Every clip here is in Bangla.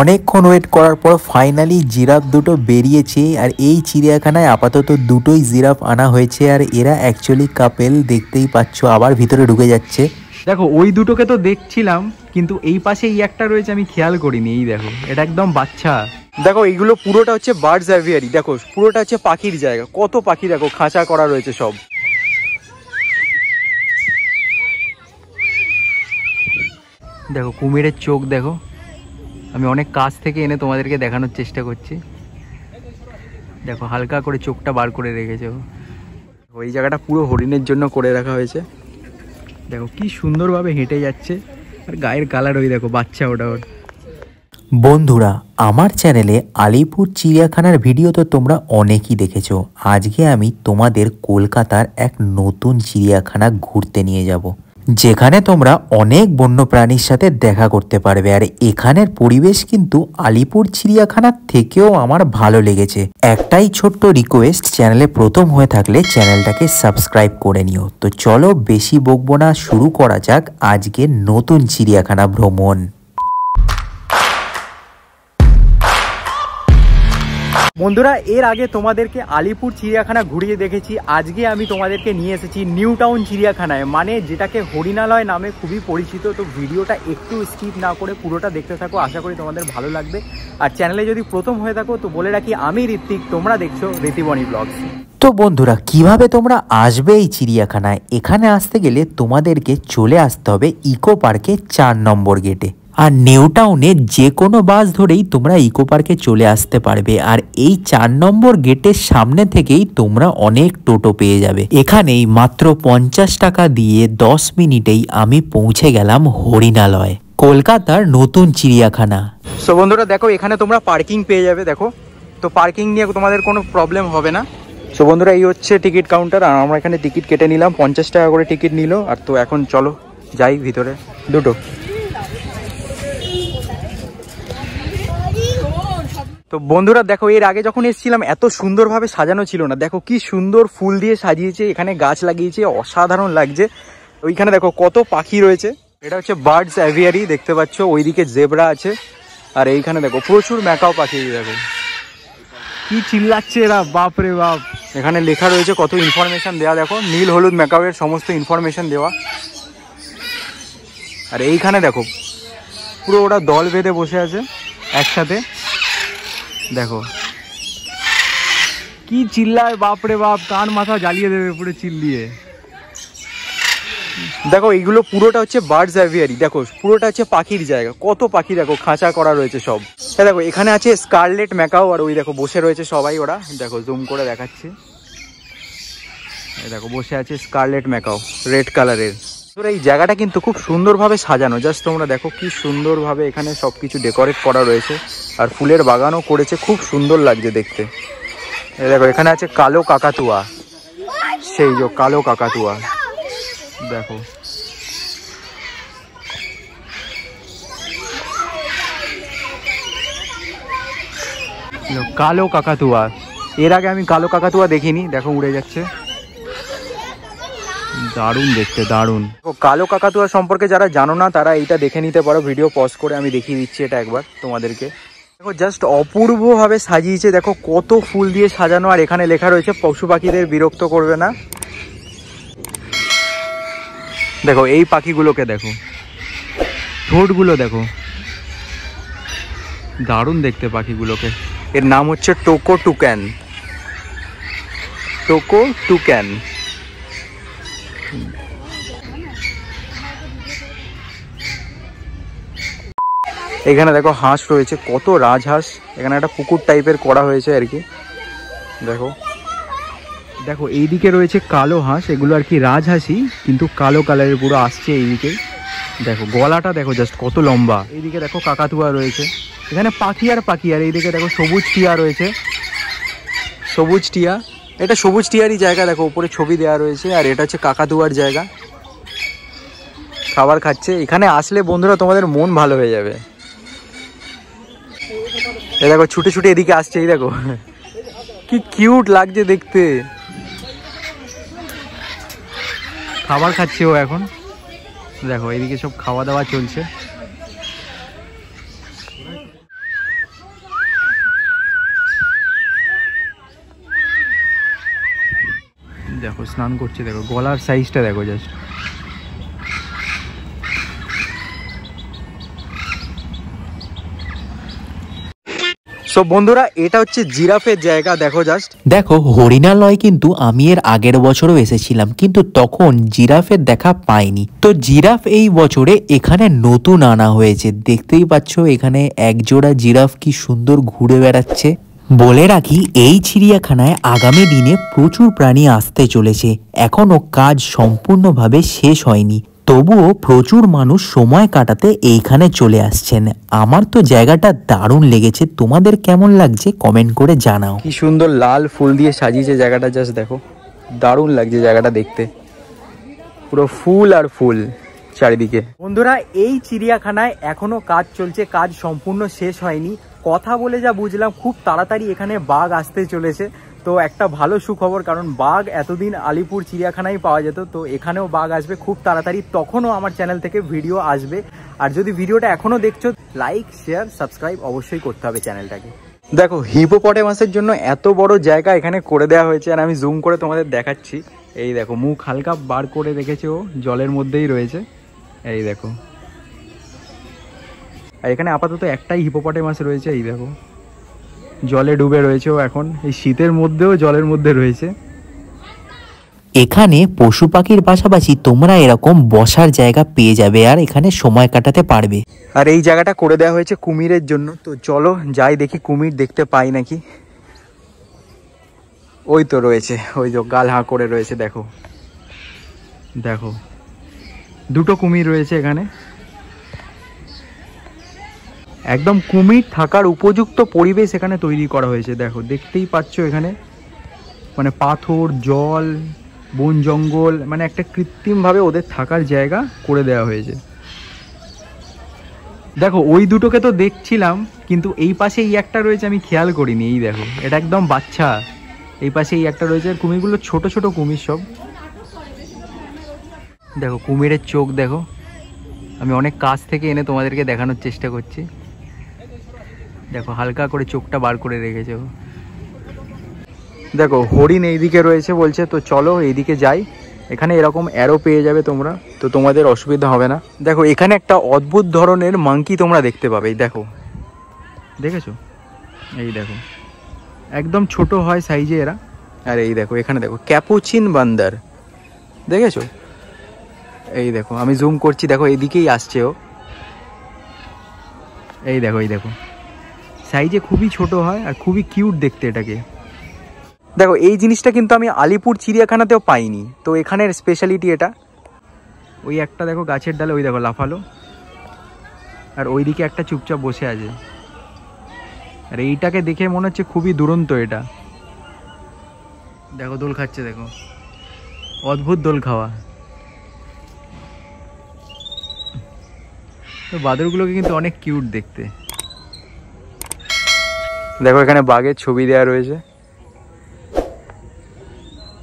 অনেকক্ষণ ওয়েট করার পর ফাইনালি জিরাফ দুটো বেরিয়েছে আর এই চিড়িয়াখানায় আপাতত দুটোই জিরাফ আনা হয়েছে আর এরা অ্যাকচুয়ালি কাপেল দেখতেই পাচ্ছ আবার ভিতরে ঢুকে যাচ্ছে দেখো ওই দুটোকে তো দেখছিলাম কিন্তু এই পাশে এই একটা রয়েছে আমি খেয়াল করিনি এই দেখো এটা একদম বাচ্চা দেখো এইগুলো পুরোটা হচ্ছে বার্ড জ্যাভিয়ারি দেখো পুরোটা হচ্ছে পাখির জায়গা কত পাখি দেখো খাঁচা করা রয়েছে সব দেখো কুমিরের চোখ দেখো আমি অনেক কাছ থেকে এনে তোমাদেরকে দেখানোর চেষ্টা করছি দেখো হালকা করে চোখটা বার করে রেখেছে ওই জায়গাটা পুরো হরিণের জন্য করে রাখা হয়েছে দেখো কি সুন্দরভাবে হেঁটে যাচ্ছে আর গায়ের কালার ওই দেখো বাচ্চা ওটা ওর বন্ধুরা আমার চ্যানেলে আলিপুর চিড়িয়াখানার ভিডিও তো তোমরা অনেকই দেখেছ আজকে আমি তোমাদের কলকাতার এক নতুন চিড়িয়াখানা ঘুরতে নিয়ে যাব যেখানে তোমরা অনেক বন্য প্রাণীর সাথে দেখা করতে পারবে আর এখানের পরিবেশ কিন্তু আলিপুর চিড়িয়াখানার থেকেও আমার ভালো লেগেছে একটাই ছোট্ট রিকোয়েস্ট চ্যানেলে প্রথম হয়ে থাকলে চ্যানেলটাকে সাবস্ক্রাইব করে নিও তো চলো বেশি বকবো না শুরু করা যাক আজকে নতুন চিড়িয়াখানা ভ্রমণ বন্ধুরা এর আগে তোমাদেরকে আলিপুর চিড়িয়াখানা ঘুরিয়ে দেখেছি আজকে আমি তোমাদেরকে নিয়ে এসেছি নিউ টাউন চিড়িয়াখানায় মানে যেটাকে হরিণালয় নামে খুবই পরিচিত তো ভিডিওটা একটু স্কিপ না করে পুরোটা দেখতে থাকো আশা করি তোমাদের ভালো লাগবে আর চ্যানেলে যদি প্রথম হয়ে থাকো তো বলে রাখি আমি ঋত্বিক তোমরা দেখছো ঋতিবণী ব্লগস তো বন্ধুরা কিভাবে তোমরা আসবে এই চিড়িয়াখানায় এখানে আসতে গেলে তোমাদেরকে চলে আসতে হবে ইকো পার্কে চার নম্বর গেটে আর নিউ টাউনে যে কোনো বাস ধরেই তোমরা ইকো পার্কে চলে আসতে পারবে আর এই চার নম্বর গেটের সামনে থেকেই তোমরা অনেক টোটো পেয়ে যাবে এখানেই মাত্র পঞ্চাশ টাকা দিয়ে দশ মিনিটেই আমি পৌঁছে গেলাম হরিণালয় কলকাতার নতুন চিড়িয়াখানা সো বন্ধুরা দেখো এখানে তোমরা পার্কিং পেয়ে যাবে দেখো তো পার্কিং নিয়ে তোমাদের কোনো প্রবলেম হবে না সো বন্ধুরা এই হচ্ছে টিকিট কাউন্টার আর আমরা এখানে টিকিট কেটে নিলাম পঞ্চাশ টাকা করে টিকিট নিল আর তো এখন চলো যাই ভিতরে দুটো তো বন্ধুরা দেখো এর আগে যখন এসেছিলাম এত সুন্দরভাবে সাজানো ছিল না দেখো কি সুন্দর ফুল দিয়ে সাজিয়েছে এখানে গাছ লাগিয়েছে অসাধারণ লাগছে ওইখানে দেখো কত পাখি রয়েছে এটা হচ্ছে বার্ডস অ্যাভিয়ারি দেখতে পাচ্ছ ওইদিকে জেবরা আছে আর এইখানে দেখো প্রচুর ম্যাকাও পাখি দেখো কি চিল্লাচ্ছে এরা বাপ রে বাপ এখানে লেখা রয়েছে কত ইনফরমেশান দেওয়া দেখো নীল হলুদ ম্যাকাওয়ের সমস্ত ইনফরমেশান দেওয়া আর এইখানে দেখো পুরো ওরা দল বেঁধে বসে আছে একসাথে দেখো কি চিল্লায় বাপরে বাপ কান মাথা জ্বালিয়ে দেবে পুরো চিল্লিয়ে দেখো এইগুলো পুরোটা হচ্ছে বার্ডস অ্যাভিয়ারি দেখো পুরোটা হচ্ছে পাখির জায়গা কত পাখি দেখো খাঁচা করা রয়েছে সব হ্যাঁ দেখো এখানে আছে স্কারলেট ম্যাকাও আর ওই দেখো বসে রয়েছে সবাই ওরা দেখো জুম করে দেখাচ্ছে দেখো বসে আছে স্কারলেট ম্যাকাও রেড কালারের তোর এই জায়গাটা কিন্তু খুব সুন্দরভাবে সাজানো জাস্ট তোমরা দেখো কি সুন্দরভাবে এখানে সব কিছু ডেকোরেট করা রয়েছে আর ফুলের বাগানও করেছে খুব সুন্দর লাগছে দেখতে দেখো এখানে আছে কালো কাকাতুয়া সেই যে কালো কাকাতুয়া দেখো কালো কাকাতুয়া এর আগে আমি কালো কাকাতুয়া দেখিনি দেখো উড়ে যাচ্ছে দারুণ দেখতে দারুণ কালো কাকাতুয়া সম্পর্কে যারা জানো না তারা এইটা দেখে নিতে পারো ভিডিও পজ করে আমি দেখিয়ে দিচ্ছি এটা একবার তোমাদেরকে দেখো জাস্ট অপূর্বভাবে সাজিয়েছে দেখো কত ফুল দিয়ে সাজানো আর এখানে লেখা রয়েছে পশু পাখিদের বিরক্ত করবে না দেখো এই পাখিগুলোকে দেখো ঠোঁটগুলো দেখো দারুণ দেখতে পাখিগুলোকে এর নাম হচ্ছে টোকো টুক্যান টোকো টুক্যান এখানে দেখো হাঁস রয়েছে কত রাজহাঁস এখানে একটা পুকুর টাইপের করা হয়েছে আর কি দেখো দেখো এইদিকে রয়েছে কালো হাঁস এগুলো আর কি রাজহাঁসই কিন্তু কালো কালারের পুরো আসছে এইদিকে দেখো গলাটা দেখো জাস্ট কত লম্বা এইদিকে দেখো কাকাতুয়া রয়েছে এখানে পাখি আর পাখি আর এইদিকে দেখো সবুজ টিয়া রয়েছে সবুজ টিয়া এটা সবুজ টিয়ারই জায়গা দেখো উপরে ছবি দেওয়া রয়েছে আর এটা হচ্ছে কাকাতুয়ার জায়গা খাবার খাচ্ছে এখানে আসলে বন্ধুরা তোমাদের মন ভালো হয়ে যাবে এ দেখো ছুটে ছুটে এদিকে আসছে এই দেখো কি কিউট লাগছে দেখতে খাবার খাচ্ছে ও এখন দেখো এদিকে সব খাওয়া দাওয়া চলছে দেখো স্নান করছে দেখো গলার সাইজটা দেখো জাস্ট সো বন্ধুরা এটা হচ্ছে জিরাফের জায়গা দেখো জাস্ট দেখো হরিণালয় কিন্তু আমি এর আগের বছরও এসেছিলাম কিন্তু তখন জিরাফের দেখা পাইনি তো জিরাফ এই বছরে এখানে নতুন আনা হয়েছে দেখতেই পাচ্ছ এখানে একজোড়া জিরাফ কি সুন্দর ঘুরে বেড়াচ্ছে বলে রাখি এই চিড়িয়াখানায় আগামী দিনে প্রচুর প্রাণী আসতে চলেছে এখনও কাজ সম্পূর্ণভাবে শেষ হয়নি তবুও প্রচুর মানুষ সময় কাটাতে এইখানে চলে আসছেন আমার তো জায়গাটা দারুণ লেগেছে তোমাদের কেমন লাগছে কমেন্ট করে জানাও কি সুন্দর লাল ফুল দিয়ে সাজিয়েছে জায়গাটা জাস্ট দেখো দারুণ লাগছে জায়গাটা দেখতে পুরো ফুল আর ফুল চারিদিকে বন্ধুরা এই চিড়িয়াখানায় এখনো কাজ চলছে কাজ সম্পূর্ণ শেষ হয়নি কথা বলে যা বুঝলাম খুব তাড়াতাড়ি এখানে বাঘ আসতে চলেছে তো একটা ভালো সুখবর কারণ বাঘ এতদিন আলিপুর চিড়িয়াখানায় পাওয়া যেত তো এখানেও বাঘ আসবে খুব তাড়াতাড়ি তখনও আমার চ্যানেল থেকে ভিডিও আসবে আর যদি ভিডিওটা এখনও দেখছো লাইক শেয়ার সাবস্ক্রাইব অবশ্যই করতে হবে চ্যানেলটাকে দেখো মাসের জন্য এত বড় জায়গা এখানে করে দেওয়া হয়েছে আর আমি জুম করে তোমাদের দেখাচ্ছি এই দেখো মুখ হালকা বার করে রেখেছে ও জলের মধ্যেই রয়েছে এই দেখো আর এখানে আপাতত একটাই হিপোপটেমাস রয়েছে এই দেখো জলে ডুবে রয়েছে ও এখন এই শীতের মধ্যেও জলের মধ্যে রয়েছে এখানে পশু পাখির পাশাপাশি তোমরা এরকম বসার জায়গা পেয়ে যাবে আর এখানে সময় কাটাতে পারবে আর এই জায়গাটা করে দেওয়া হয়েছে কুমিরের জন্য তো চলো যাই দেখি কুমির দেখতে পাই নাকি ওই তো রয়েছে ওই তো গাল হাঁ করে রয়েছে দেখো দেখো দুটো কুমির রয়েছে এখানে একদম কুমির থাকার উপযুক্ত পরিবেশ এখানে তৈরি করা হয়েছে দেখো দেখতেই পাচ্ছ এখানে মানে পাথর জল বন জঙ্গল মানে একটা কৃত্রিমভাবে ওদের থাকার জায়গা করে দেওয়া হয়েছে দেখো ওই দুটোকে তো দেখছিলাম কিন্তু এই পাশে এই একটা রয়েছে আমি খেয়াল করিনি এই দেখো এটা একদম বাচ্চা এই পাশে এই একটা রয়েছে কুমিরগুলো ছোট ছোট কুমির সব দেখো কুমিরের চোখ দেখো আমি অনেক কাছ থেকে এনে তোমাদেরকে দেখানোর চেষ্টা করছি দেখো হালকা করে চোখটা বার করে রেখেছে ও দেখো হরিণ এইদিকে রয়েছে বলছে তো চলো এইদিকে যাই এখানে এরকম অ্যারো পেয়ে যাবে তোমরা তো তোমাদের অসুবিধা হবে না দেখো এখানে একটা অদ্ভুত ধরনের মাংকি তোমরা দেখতে পাবে এই দেখো দেখেছো এই দেখো একদম ছোট হয় সাইজে এরা আর এই দেখো এখানে দেখো ক্যাপুচিন বান্দার দেখেছো এই দেখো আমি জুম করছি দেখো এদিকেই আসছে ও এই দেখো এই দেখো সাইজে খুবই ছোট হয় আর খুবই কিউট দেখতে এটাকে দেখো এই জিনিসটা কিন্তু আমি আলিপুর চিড়িয়াখানাতেও পাইনি তো এখানের স্পেশালিটি এটা ওই একটা দেখো গাছের ডালে ওই দেখো লাফালো আর ওইদিকে একটা চুপচাপ বসে আছে আর এইটাকে দেখে মনে হচ্ছে খুবই দুরন্ত এটা দেখো দোল খাচ্ছে দেখো অদ্ভুত দোল খাওয়া তো বাদরগুলোকে কিন্তু অনেক কিউট দেখতে দেখো এখানে বাঘের ছবি দেয়া রয়েছে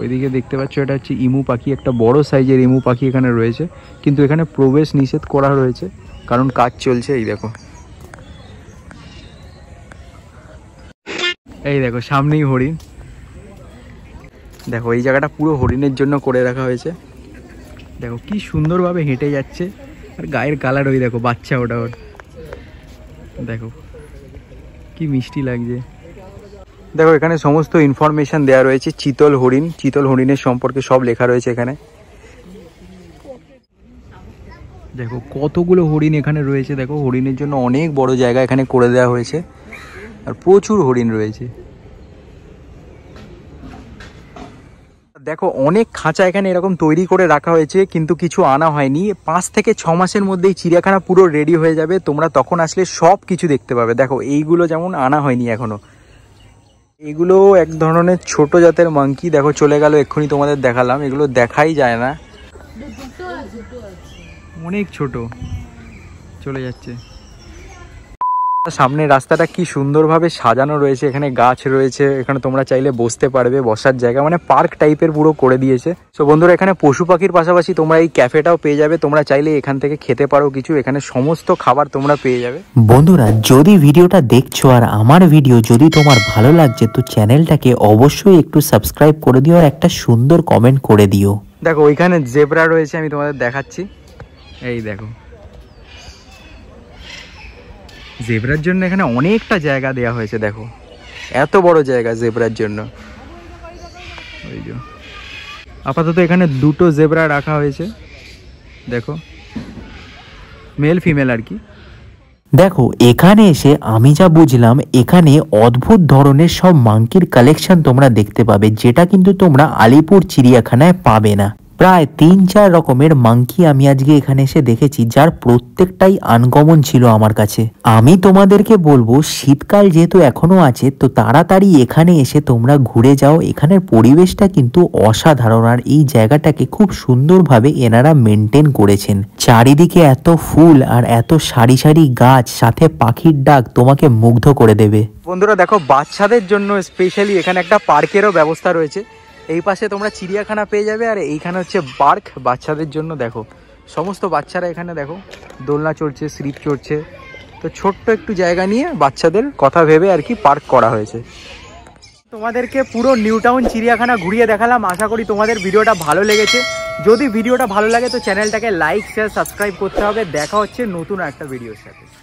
ওইদিকে দেখতে পাচ্ছ এটা হচ্ছে ইমু পাখি একটা বড় সাইজের ইমু পাখি এখানে রয়েছে কিন্তু এখানে প্রবেশ নিষেধ করা রয়েছে কারণ কাজ চলছে এই দেখো এই দেখো সামনেই হরিণ দেখো এই জায়গাটা পুরো হরিণের জন্য করে রাখা হয়েছে দেখো কি সুন্দরভাবে হেঁটে যাচ্ছে আর গায়ের কালার ওই দেখো বাচ্চা ওটা ওর দেখো কি মিষ্টি লাগছে দেখো এখানে সমস্ত ইনফরমেশন দেয়া রয়েছে চিতল হরিণ চিতল হরিণের সম্পর্কে সব লেখা রয়েছে এখানে দেখো কতগুলো হরিণ এখানে রয়েছে দেখো হরিণের জন্য অনেক বড় জায়গা এখানে করে দেওয়া হয়েছে আর প্রচুর হরিণ রয়েছে দেখো অনেক খাঁচা এখানে এরকম তৈরি করে রাখা হয়েছে কিন্তু কিছু আনা হয়নি পাঁচ থেকে ছ মাসের মধ্যেই চিড়িয়াখানা পুরো রেডি হয়ে যাবে তোমরা তখন আসলে সব কিছু দেখতে পাবে দেখো এইগুলো যেমন আনা হয়নি এখনো এগুলো এক ধরনের ছোট জাতের মাংকি দেখো চলে গেল এক্ষুনি তোমাদের দেখালাম এগুলো দেখাই যায় না অনেক ছোট চলে যাচ্ছে সামনে রাস্তাটা কি সুন্দরভাবে সাজানো রয়েছে এখানে গাছ রয়েছে এখানে তোমরা চাইলে বসতে পারবে বসার জায়গা মানে পার্ক টাইপের পুরো করে দিয়েছে সো বন্ধুরা এখানে পশু পাখির পাশাপাশি তোমরা এই ক্যাফেটাও পেয়ে যাবে তোমরা চাইলে এখান থেকে খেতে পারো কিছু এখানে সমস্ত খাবার তোমরা পেয়ে যাবে বন্ধুরা যদি ভিডিওটা দেখছো আর আমার ভিডিও যদি তোমার ভালো লাগছে তো চ্যানেলটাকে অবশ্যই একটু সাবস্ক্রাইব করে দিও আর একটা সুন্দর কমেন্ট করে দিও দেখো ওইখানে জেবরা রয়েছে আমি তোমাদের দেখাচ্ছি এই দেখো জেবরার জন্য এখানে অনেকটা জায়গা দেয়া হয়েছে দেখো এত বড় জায়গা জেবরার জন্য ওই আপাতত এখানে দুটো জেবরা রাখা হয়েছে দেখো মেল ফিমেল আর কি দেখো এখানে এসে আমি যা বুঝলাম এখানে অদ্ভুত ধরনের সব মাংকির কালেকশন তোমরা দেখতে পাবে যেটা কিন্তু তোমরা আলিপুর চিড়িয়াখানায় পাবে না প্রায় তিন চার রকমের মাংকি আমি আজকে এখানে এসে দেখেছি যার প্রত্যেকটাই আনকমন ছিল আমার কাছে আমি তোমাদেরকে বলবো শীতকাল যেহেতু এখনো আছে তো তাড়াতাড়ি এখানে এসে তোমরা ঘুরে যাও এখানের পরিবেশটা কিন্তু অসাধারণ আর এই জায়গাটাকে খুব সুন্দরভাবে এনারা মেনটেন করেছেন চারিদিকে এত ফুল আর এত সারি সারি গাছ সাথে পাখির ডাক তোমাকে মুগ্ধ করে দেবে বন্ধুরা দেখো বাচ্চাদের জন্য স্পেশালি এখানে একটা পার্কেরও ব্যবস্থা রয়েছে এই পাশে তোমরা চিড়িয়াখানা পেয়ে যাবে আর এইখানে হচ্ছে পার্ক বাচ্চাদের জন্য দেখো সমস্ত বাচ্চারা এখানে দেখো দোলনা চড়ছে স্লিপ চড়ছে তো ছোট্ট একটু জায়গা নিয়ে বাচ্চাদের কথা ভেবে আর কি পার্ক করা হয়েছে তোমাদেরকে পুরো নিউ টাউন চিড়িয়াখানা ঘুরিয়ে দেখালাম আশা করি তোমাদের ভিডিওটা ভালো লেগেছে যদি ভিডিওটা ভালো লাগে তো চ্যানেলটাকে লাইক শেয়ার সাবস্ক্রাইব করতে হবে দেখা হচ্ছে নতুন একটা ভিডিওর সাথে